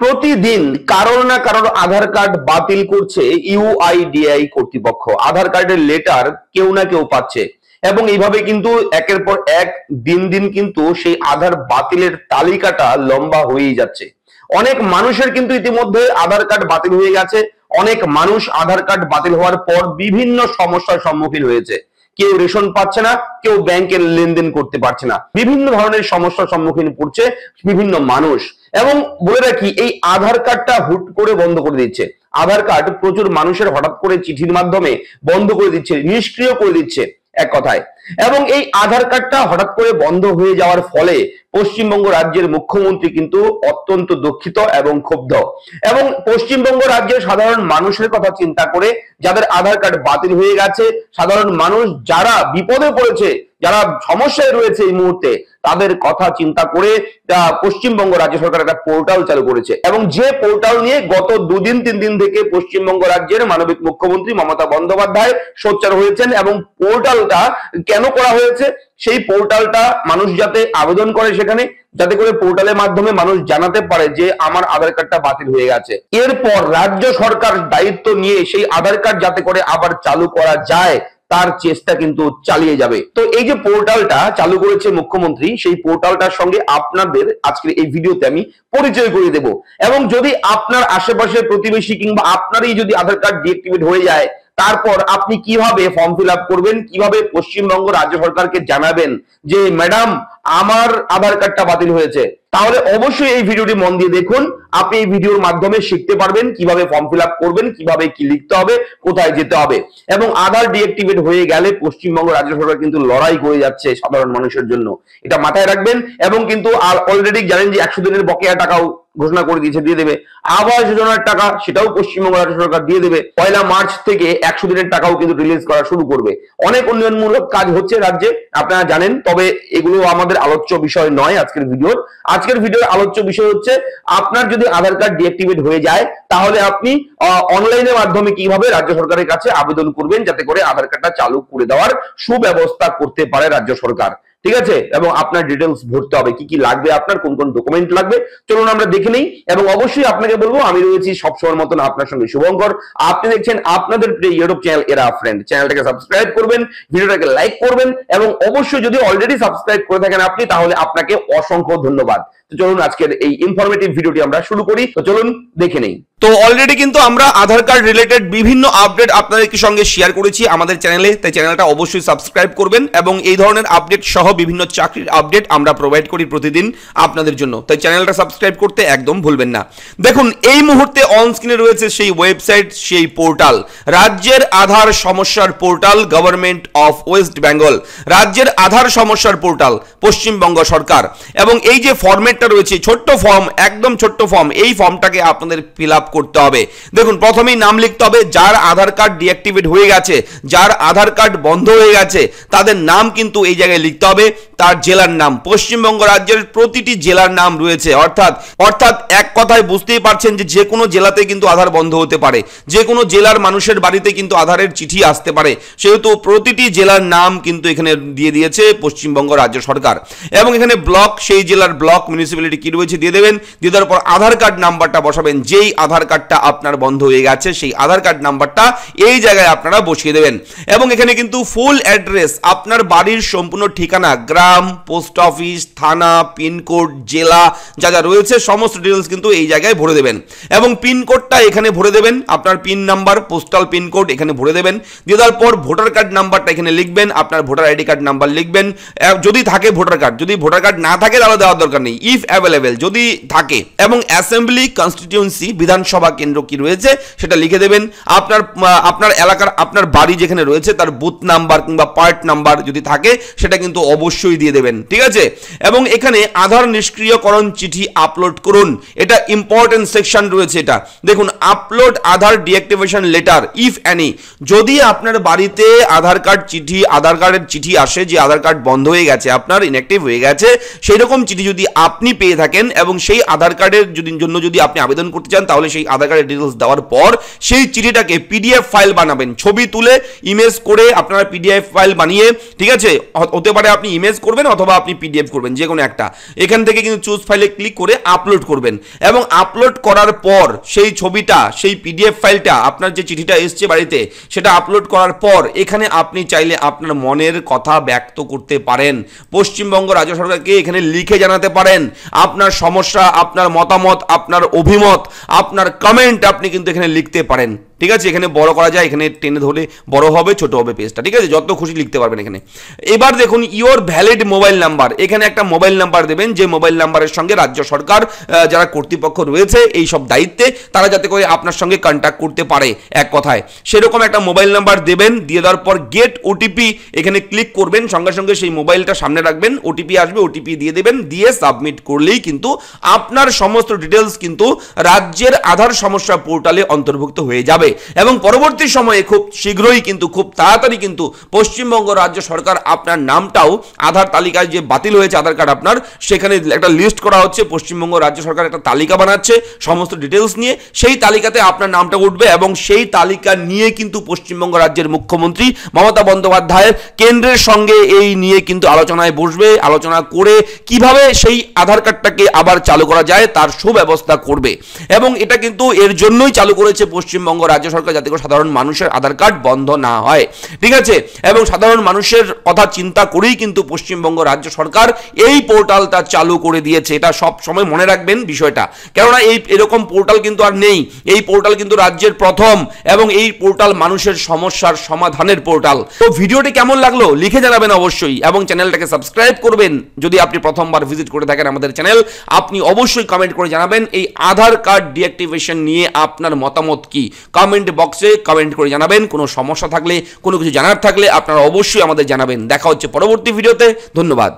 প্রতিদিন কারোর না কারোর আধার কার্ড বাতিল করছে ইউআইডিআই কর্তৃপক্ষ আধার কার্ডের লেটার কেউ না কেউ পাচ্ছে এবং এইভাবে কিন্তু একের পর এক দিন দিন কিন্তু সেই আধার বাতিলের তালিকাটা লম্বা হয়েই যাচ্ছে অনেক মানুষের কিন্তু ইতিমধ্যে আধার কার্ড বাতিল হয়ে গেছে অনেক মানুষ আধার কার্ড বাতিল হওয়ার পর বিভিন্ন সমস্যার সম্মুখীন হয়েছে কেউ রেশন পাচ্ছে না কেউ ব্যাংকের লেনদেন করতে পারছে না বিভিন্ন ধরনের সমস্যার সম্মুখীন পড়ছে বিভিন্ন মানুষ এবং বলে রাখি এই আধার কার্ডটা হুট করে বন্ধ করে দিচ্ছে আধার কার্ড প্রচুর মানুষের হঠাৎ করে চিঠির মাধ্যমে বন্ধ করে দিচ্ছে নিষ্ক্রিয় করে দিচ্ছে এক কথায় এবং এই আধার কার্ডটা হঠাৎ করে বন্ধ হয়ে যাওয়ার ফলে পশ্চিমবঙ্গ রাজ্যের মুখ্যমন্ত্রী কিন্তু অত্যন্ত দুঃখিত এবং ক্ষুব্ধ এবং পশ্চিমবঙ্গ রাজ্যের সাধারণ মানুষের কথা চিন্তা করে যাদের আধার কার্ড বাতিল হয়ে গেছে সাধারণ মানুষ যারা বিপদে পড়েছে যারা সমস্যায় রয়েছে এই মুহূর্তে তাদের কথা চিন্তা করে পশ্চিমবঙ্গ রাজ্য সরকার একটা পোর্টাল চালু করেছে এবং যে পোর্টাল নিয়ে গত দুদিন তিন দিন থেকে পশ্চিমবঙ্গ রাজ্যের মানবিক মুখ্যমন্ত্রী মমতা বন্দ্যোপাধ্যায় সোচ্চার হয়েছেন এবং পোর্টালটা কেন করা হয়েছে সেই পোর্টালটা মানুষ যাতে আবেদন করে সেখানে যাতে করে পোর্টালের মাধ্যমে মানুষ জানাতে পারে যে আমার আধার কার্ডটা বাতিল হয়ে গেছে এরপর রাজ্য সরকার দায়িত্ব নিয়ে সেই আধার কার্ড যাতে করে আবার চালু করা যায় তার চেষ্টা কিন্তু চালিয়ে যাবে তো এই যে পোর্টালটা চালু করেছে মুখ্যমন্ত্রী সেই পোর্টালটার সঙ্গে আপনাদের আজকের এই ভিডিওতে আমি পরিচয় করে দেব এবং যদি আপনার আশেপাশের প্রতিবেশী কিংবা আপনারই যদি আধার কার্ড ডিএক্টিভেট হয়ে যায় তারপর আপনি কিভাবে ফর্ম ফিল করবেন কিভাবে পশ্চিমবঙ্গ রাজ্য সরকারকে জানাবেন যে ম্যাডাম আমার আধার কার্ডটা বাতিল হয়েছে তাহলে অবশ্যই এই ভিডিওটি মন দিয়ে দেখুন আপনি এই ভিডিওর মাধ্যমে শিখতে পারবেন কিভাবে ফর্ম ফিল করবেন কিভাবে কি লিখতে হবে কোথায় যেতে হবে এবং আধার ডিএক্টিভেট হয়ে গেলে পশ্চিমবঙ্গ রাজ্য সরকার কিন্তু লড়াই করে যাচ্ছে সাধারণ মানুষের জন্য এটা মাথায় রাখবেন এবং কিন্তু আর অলরেডি জানেন যে একশো দিনের বকেয়া টাকাও ঘোষণা করে দিয়েছে দিয়ে দেবে আবাস যোজনার টাকা সেটাও পশ্চিমবঙ্গ রাজ্য সরকার দিয়ে দেবে পয়লা মার্চ থেকে একশো দিনের টাকাও কিন্তু রিলিজ করা শুরু করবে অনেক উন্নয়নমূলক কাজ হচ্ছে রাজ্যে আপনারা জানেন তবে এগুলো আমাদের আলোচ্য বিষয় নয় আজকের ভিডিওর আজকের ভিডিওর আলোচ্য বিষয় হচ্ছে আপনার যদি আধার কার্ড ডিঅ্যাক্টিভেট হয়ে যায় তাহলে আপনি অনলাইনের মাধ্যমে কিভাবে রাজ্য সরকারের কাছে আবেদন করবেন যাতে করে আধার কার্ডটা চালু করে দেওয়ার সুব্যবস্থা করতে পারে রাজ্য সরকার ঠিক আছে এবং আপনার ডিটেলস ভরতে হবে কি কি লাগবে আপনার কোন কোন ডকুমেন্ট লাগবে চলুন আমরা দেখে নেই এবং অবশ্যই আপনাকে বলবো আমি রয়েছি সবসময়ের মতন আপনার সঙ্গে শুভঙ্কর আপনি দেখছেন আপনাদের ইউটিউব চ্যানেল এরা ফ্রেন্ড চ্যানেলটাকে সাবস্ক্রাইব করবেন ভিডিওটাকে লাইক করবেন এবং অবশ্যই যদি অলরেডি সাবস্ক্রাইব করে থাকেন আপনি তাহলে আপনাকে অসংখ্য ধন্যবাদ তো চলুন আজকের এই ইনফরমেটিভ ভিডিওটি আমরা শুরু করি তো চলুন দেখে নেই তো অলরেডি কিন্তু আমরা আধার কার্ড রিলেটেড বিভিন্ন আপডেট আপনাদের সঙ্গে শেয়ার করেছি আমাদের চ্যানেলে তাই চ্যানেলটা অবশ্যই সাবস্ক্রাইব করবেন এবং এই ধরনের আপডেট সহ বিভিন্ন চাকরির আপডেট আমরা প্রোভাইড করি প্রতিদিন আপনাদের জন্য তাই চ্যানেলটা সাবস্ক্রাইব করতে একদম ভুলবেন না দেখুন এই মুহূর্তে অন স্ক্রিনে রয়েছে সেই ওয়েবসাইট সেই পোর্টাল রাজ্যের আধার সমস্যার portal government of West Bengal রাজ্যের আধার সমস্যার পোর্টাল পশ্চিমবঙ্গ সরকার এবং এই যে ফর্মেট ফর্মেটটা রয়েছে ছোট্ট ফর্ম একদম ছোট্ট ফর্ম এই ফর্মটাকে আপনাদের ফিল করতে হবে দেখুন প্রথমেই নাম লিখতে হবে যার আধার কার্ড ডিঅ্যাক্টিভেট হয়ে গেছে যার আধার কার্ড বন্ধ হয়ে গেছে তাদের নাম কিন্তু এই জায়গায় লিখতে হবে তার জেলার নাম পশ্চিমবঙ্গ রাজ্যের প্রতিটি জেলার নাম রয়েছে অর্থাৎ অর্থাৎ এক কথায় বুঝতেই পারছেন যে যে কোনো জেলাতে কিন্তু আধার বন্ধ হতে পারে যে কোনো জেলার মানুষের বাড়িতে কিন্তু আধারের চিঠি আসতে পারে সেহেতু প্রতিটি জেলার নাম কিন্তু এখানে দিয়ে দিয়েছে পশ্চিমবঙ্গ রাজ্য সরকার এবং এখানে ব্লক সেই জেলার ব্লক মিউনিসিপ্যালিটি কী রয়েছে দিয়ে দেবেন দিয়ে দেওয়ার পর আধার কার্ড নাম্বারটা বসাবেন যেই আধার কার্ডটা আপনার বন্ধ হয়ে গেছে সেই আধার কার্ড নাম্বারটা এই জায়গায় আপনারা বসিয়ে দেবেন এবং এখানে কিন্তু ফুল অ্যাড্রেস আপনার বাড়ির সম্পূর্ণ ঠিকানা গ্রাম গ্রাম পোস্ট অফিস থানা পিনকোড জেলা যা যা রয়েছে সমস্ত ডিটেলস কিন্তু এই জায়গায় ভরে দেবেন এবং পিনকোডটা এখানে ভরে দেবেন আপনার পিন নাম্বার পোস্টাল পিনকোড এখানে ভরে দেবেন দিয়ে দেওয়ার পর ভোটার কার্ড নাম্বারটা এখানে লিখবেন আপনার ভোটার আইডি কার্ড নাম্বার লিখবেন যদি থাকে ভোটার কার্ড যদি ভোটার কার্ড না থাকে তাহলে দেওয়ার দরকার নেই ইফ অ্যাভেলেবেল যদি থাকে এবং অ্যাসেম্বলি কনস্টিটিউন্সি বিধানসভা কেন্দ্র কি রয়েছে সেটা লিখে দেবেন আপনার আপনার এলাকার আপনার বাড়ি যেখানে রয়েছে তার বুথ নাম্বার কিংবা পার্ট নাম্বার যদি থাকে সেটা কিন্তু অবশ্যই সই দিয়ে দেবেন ঠিক আছে এবং এখানে আধার নিষ্ক্রিয়করণ চিঠি আপলোড করুন এটা ইম্পর্টেন্ট সেকশন রয়েছে এটা দেখুন upload Aadhaar deactivation letter if any যদি আপনার বাড়িতে আধার কার্ড চিঠি আধার কার্ডের চিঠি আসে যে আধার কার্ড বন্ধ হয়ে গেছে আপনার ইনঅ্যাক্টিভ হয়ে গেছে সেই রকম চিঠি যদি আপনি পেয়ে থাকেন এবং সেই আধার কার্ডের যদি জন্য যদি আপনি আবেদন করতে চান তাহলে সেই আধার কার্ডের ডিটেলস দেওয়ার পর সেই চিঠিটাকে পিডিএফ ফাইল বানাবেন ছবি তুলে ইমেজ করে আপনারা পিডিএফ ফাইল বানিয়ে ঠিক আছে হতে পারে আপনি ইমেজ করবেন অথবা আপনি পিডিএফ করবেন যে কোনো একটা এখান থেকে কিন্তু চুজ ফাইলে ক্লিক করে আপলোড করবেন এবং আপলোড করার পর সেই ছবিটা ফাইলটা সেই পিডিএফ ফাইলটা আপনার যে চিঠিটা এসছে বাড়িতে সেটা আপলোড করার পর এখানে আপনি চাইলে আপনার মনের কথা ব্যক্ত করতে পারেন পশ্চিমবঙ্গ রাজ্য সরকারকে এখানে লিখে জানাতে পারেন আপনার সমস্যা আপনার মতামত আপনার অভিমত আপনার কমেন্ট আপনি কিন্তু এখানে লিখতে পারেন ঠিক আছে এখানে বড় করা যায় এখানে টেনে ধরে বড় হবে ছোট হবে পেজটা ঠিক আছে যত খুশি লিখতে পারবেন এখানে এবার দেখুন ইওর ভ্যালিড মোবাইল নাম্বার এখানে একটা মোবাইল নাম্বার দেবেন যে মোবাইল নাম্বারের সঙ্গে রাজ্য সরকার যারা কর্তৃপক্ষ রয়েছে এই সব দায়িত্বে তারা যাতে করে আপনার সঙ্গে কন্ট্যাক্ট করতে পারে এক কথায় সেরকম একটা মোবাইল নাম্বার দেবেন দিয়ে দেওয়ার পর গেট ওটিপি এখানে ক্লিক করবেন সঙ্গে সঙ্গে সেই মোবাইলটা সামনে রাখবেন ওটিপি আসবে ওটিপি দিয়ে দেবেন দিয়ে সাবমিট করলেই কিন্তু আপনার সমস্ত ডিটেলস কিন্তু রাজ্যের আধার সমস্যা পোর্টালে অন্তর্ভুক্ত হয়ে যাবে হবে এবং পরবর্তী সময়ে খুব শীঘ্রই কিন্তু খুব তাড়াতাড়ি কিন্তু পশ্চিমবঙ্গ রাজ্য সরকার আপনার নামটাও আধার তালিকায় যে বাতিল হয়েছে আধার কার্ড আপনার সেখানে একটা লিস্ট করা হচ্ছে পশ্চিমবঙ্গ রাজ্য সরকার একটা তালিকা বানাচ্ছে সমস্ত ডিটেলস নিয়ে সেই তালিকাতে আপনার নামটা উঠবে এবং সেই তালিকা নিয়ে কিন্তু পশ্চিমবঙ্গ রাজ্যের মুখ্যমন্ত্রী মমতা বন্দ্যোপাধ্যায়ের কেন্দ্রের সঙ্গে এই নিয়ে কিন্তু আলোচনায় বসবে আলোচনা করে কিভাবে সেই আধার কার্ডটাকে আবার চালু করা যায় তার সুব্যবস্থা করবে এবং এটা কিন্তু এর জন্যই চালু করেছে পশ্চিমবঙ্গ রাজ্য সরকার যাতে করে সাধারণ মানুষের আধার কার্ড বন্ধ না হয় ঠিক আছে এবং সাধারণ মানুষের কথা চিন্তা করেই কিন্তু পশ্চিমবঙ্গ রাজ্য সরকার এই পোর্টালটা চালু করে দিয়েছে এটা সব সময় মনে রাখবেন বিষয়টা কেননা এই এরকম পোর্টাল কিন্তু আর নেই এই পোর্টাল কিন্তু রাজ্যের প্রথম এবং এই পোর্টাল মানুষের সমস্যার সমাধানের পোর্টাল তো ভিডিওটি কেমন লাগলো লিখে জানাবেন অবশ্যই এবং চ্যানেলটাকে সাবস্ক্রাইব করবেন যদি আপনি প্রথমবার ভিজিট করে থাকেন আমাদের চ্যানেল আপনি অবশ্যই কমেন্ট করে জানাবেন এই আধার কার্ড ডিঅ্যাক্টিভেশন নিয়ে আপনার মতামত কি কমেন্ট বক্সে কমেন্ট করে জানাবেন কোনো সমস্যা থাকলে কোনো কিছু জানার থাকলে আপনারা অবশ্যই আমাদের জানাবেন দেখা হচ্ছে পরবর্তী ভিডিওতে ধন্যবাদ